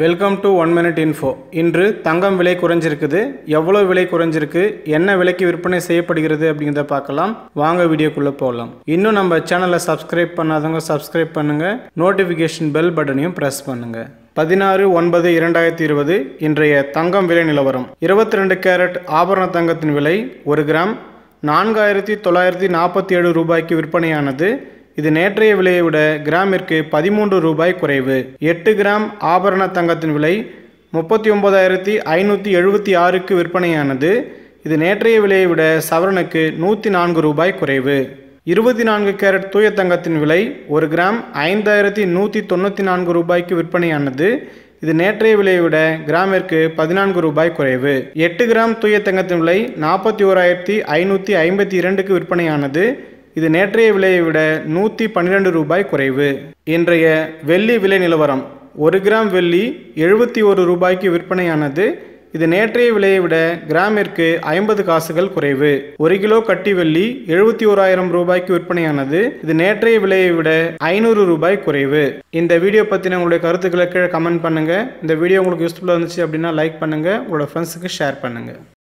welcome to one minute info இன்று தங்கம் விலை குறைஞ்சிருக்குது எவ்வளோ விலை குறைஞ்சிருக்கு என்ன விலைக்கு விற்பனை செய்யப்படுகிறது அப்படிங்கிறத பார்க்கலாம் வாங்க வீடியோக்குள்ளே போகலாம் இன்னும் நம்ம சேனலை சப்ஸ்கிரைப் பண்ணாதவங்க சப்ஸ்கிரைப் பண்ணுங்கள் நோட்டிஃபிகேஷன் பெல் பட்டனையும் ப்ரெஸ் பண்ணுங்கள் பதினாறு ஒன்பது இரண்டாயிரத்தி இருபது இன்றைய தங்கம் விலை நிலவரம் இருபத்தி ரெண்டு கேரட் ஆபரண தங்கத்தின் விலை ஒரு கிராம் நான்காயிரத்தி தொள்ளாயிரத்தி நாற்பத்தி ஏழு ரூபாய்க்கு விற்பனையானது இது நேற்றைய விலையை விட கிராமிற்கு பதிமூன்று ரூபாய் குறைவு எட்டு கிராம் ஆபரண தங்கத்தின் விலை முப்பத்தி ஒன்பதாயிரத்தி ஐநூற்றி எழுபத்தி ஆறுக்கு விற்பனையானது இது நேற்றைய விலையை விட சவரனுக்கு நூற்றி நான்கு ரூபாய் குறைவு இருபத்தி நான்கு கேரட் தூய தங்கத்தின் விலை ஒரு கிராம் ஐந்தாயிரத்தி நூற்றி தொண்ணூற்றி நான்கு ரூபாய்க்கு விற்பனையானது இது நேற்றைய விலையை விட கிராமிற்கு பதினான்கு ரூபாய் குறைவு எட்டு கிராம் தூய தங்கத்தின் விலை நாற்பத்தி ஓராயிரத்தி ஐநூற்றி ஐம்பத்தி இரண்டுக்கு விற்பனையானது இது நேற்றைய விலையை விட நூற்றி பன்னிரெண்டு ரூபாய் குறைவு இன்றைய வெள்ளி விலை நிலவரம் ஒரு கிராம் வெள்ளி எழுபத்தி ஒரு ரூபாய்க்கு விற்பனையானது இது நேற்றைய விலையை விட கிராமிற்கு ஐம்பது காசுகள் குறைவு ஒரு கிலோ கட்டி வெள்ளி எழுபத்தி ஓராயிரம் ரூபாய்க்கு விற்பனையானது இது நேற்றைய விலையை விட ஐநூறு ரூபாய் குறைவு இந்த வீடியோ பற்றின உங்களுடைய கருத்துக்களை கீழே கமெண்ட் பண்ணுங்கள் இந்த வீடியோ உங்களுக்கு யூஸ்ஃபுல்லாக இருந்துச்சு அப்படின்னா லைக் பண்ணுங்கள் உங்களோட ஃப்ரெண்ட்ஸுக்கு ஷேர் பண்ணுங்கள்